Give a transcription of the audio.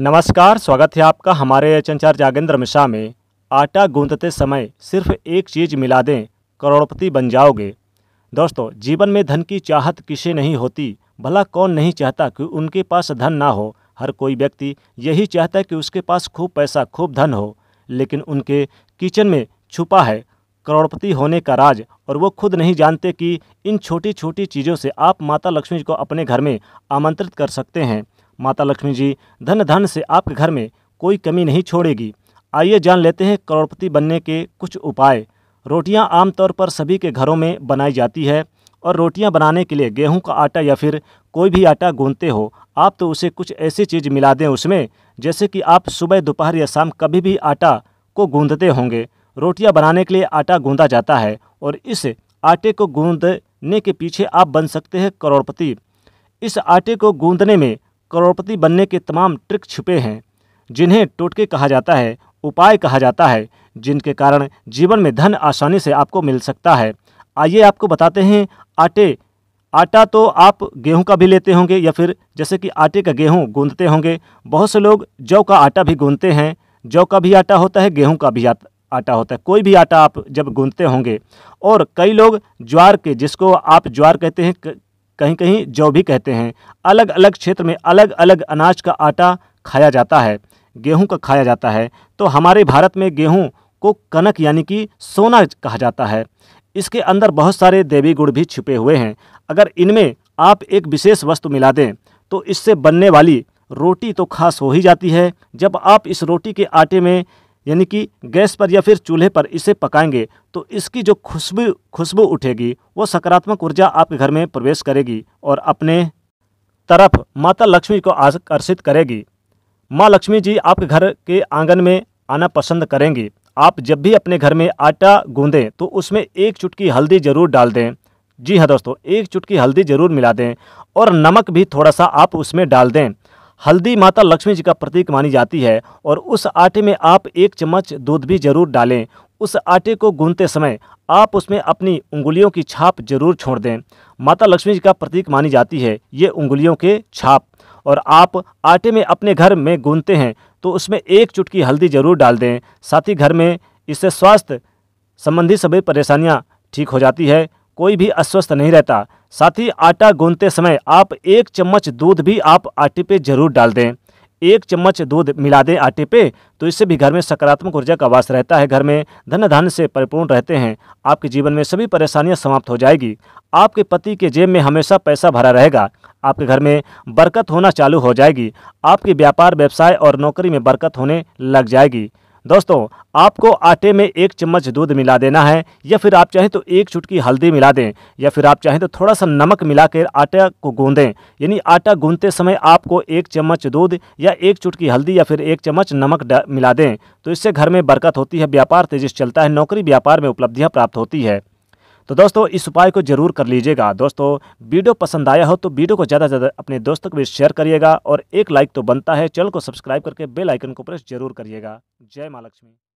नमस्कार स्वागत है आपका हमारे एचनचार जागेंद्र मिश्रा में आटा गूंथते समय सिर्फ एक चीज़ मिला दें करोड़पति बन जाओगे दोस्तों जीवन में धन की चाहत किसे नहीं होती भला कौन नहीं चाहता कि उनके पास धन ना हो हर कोई व्यक्ति यही चाहता है कि उसके पास खूब पैसा खूब धन हो लेकिन उनके किचन में छुपा है करोड़पति होने का राज और वो खुद नहीं जानते कि इन छोटी छोटी चीज़ों से आप माता लक्ष्मी को अपने घर में आमंत्रित कर सकते हैं माता लक्ष्मी जी धन धन से आपके घर में कोई कमी नहीं छोड़ेगी आइए जान लेते हैं करोड़पति बनने के कुछ उपाय रोटियां आमतौर पर सभी के घरों में बनाई जाती है और रोटियां बनाने के लिए गेहूं का आटा या फिर कोई भी आटा गूंदते हो आप तो उसे कुछ ऐसी चीज़ मिला दें उसमें जैसे कि आप सुबह दोपहर या शाम कभी भी आटा को गूंदते होंगे रोटियां बनाने के लिए आटा गूंदा जाता है और इस आटे को गूँधने के पीछे आप बन सकते हैं करोड़पति इस आटे को गूंदने में करोड़पति बनने के तमाम ट्रिक छिपे हैं जिन्हें टोटके कहा जाता है उपाय कहा जाता है जिनके कारण जीवन में धन आसानी से आपको मिल सकता है आइए आपको बताते हैं आटे आटा तो आप गेहूं का भी लेते होंगे या फिर जैसे कि आटे का गेहूं गूंदते होंगे बहुत से लोग जौ का आटा भी गूंदते हैं जौ का भी आटा होता है गेहूं का भी आटा होता है कोई भी आटा आप जब गूंदते होंगे और कई लोग ज्वार के जिसको आप ज्वार कहते हैं कहीं कहीं जौ भी कहते हैं अलग अलग क्षेत्र में अलग अलग अनाज का आटा खाया जाता है गेहूं का खाया जाता है तो हमारे भारत में गेहूं को कनक यानी कि सोना कहा जाता है इसके अंदर बहुत सारे देवी गुण भी छिपे हुए हैं अगर इनमें आप एक विशेष वस्तु मिला दें तो इससे बनने वाली रोटी तो खास हो ही जाती है जब आप इस रोटी के आटे में यानी कि गैस पर या फिर चूल्हे पर इसे पकाएंगे तो इसकी जो खुशबू खुशबू उठेगी वो सकारात्मक ऊर्जा आपके घर में प्रवेश करेगी और अपने तरफ माता लक्ष्मी को आकर्षित करेगी माँ लक्ष्मी जी आपके घर के आंगन में आना पसंद करेंगी आप जब भी अपने घर में आटा गूँधें तो उसमें एक चुटकी हल्दी ज़रूर डाल दें जी हाँ दोस्तों एक चुटकी हल्दी ज़रूर मिला दें और नमक भी थोड़ा सा आप उसमें डाल दें हल्दी माता लक्ष्मी जी का प्रतीक मानी जाती है और उस आटे में आप एक चम्मच दूध भी जरूर डालें उस आटे को गूंधते समय आप उसमें अपनी उंगलियों की छाप जरूर छोड़ दें माता लक्ष्मी जी का प्रतीक मानी जाती है ये उंगलियों के छाप और आप आटे में अपने घर में गूंधते हैं तो उसमें एक चुटकी हल्दी जरूर डाल दें साथ ही घर में इससे स्वास्थ्य संबंधी सभी परेशानियाँ ठीक हो जाती है कोई भी अस्वस्थ नहीं रहता साथ ही आटा गूंदते समय आप एक चम्मच दूध भी आप आटे पे जरूर डाल दें एक चम्मच दूध मिला दें आटे पे तो इससे भी घर में सकारात्मक ऊर्जा का वास रहता है घर में धन धान से परिपूर्ण रहते हैं आपके जीवन में सभी परेशानियां समाप्त हो जाएगी आपके पति के जेब में हमेशा पैसा भरा रहेगा आपके घर में बरकत होना चालू हो जाएगी आपके व्यापार व्यवसाय और नौकरी में बरकत होने लग जाएगी दोस्तों आपको आटे में एक चम्मच दूध मिला देना है या फिर आप चाहें तो एक चुटकी हल्दी मिला दें या फिर आप चाहें तो थोड़ा सा नमक मिलाकर आटा को गूंदें यानी आटा गूंदते समय आपको एक चम्मच दूध या एक चुटकी हल्दी या फिर एक चम्मच नमक मिला दें तो इससे घर में बरकत होती है व्यापार तेजी से चलता है नौकरी व्यापार में उपलब्धियाँ प्राप्त होती है तो दोस्तों इस उपाय को जरूर कर लीजिएगा दोस्तों वीडियो पसंद आया हो तो वीडियो को ज़्यादा से ज़्यादा अपने दोस्तों के बीच शेयर करिएगा और एक लाइक तो बनता है चैनल को सब्सक्राइब करके बेल आइकन को प्रेस जरूर करिएगा जय माँ लक्ष्मी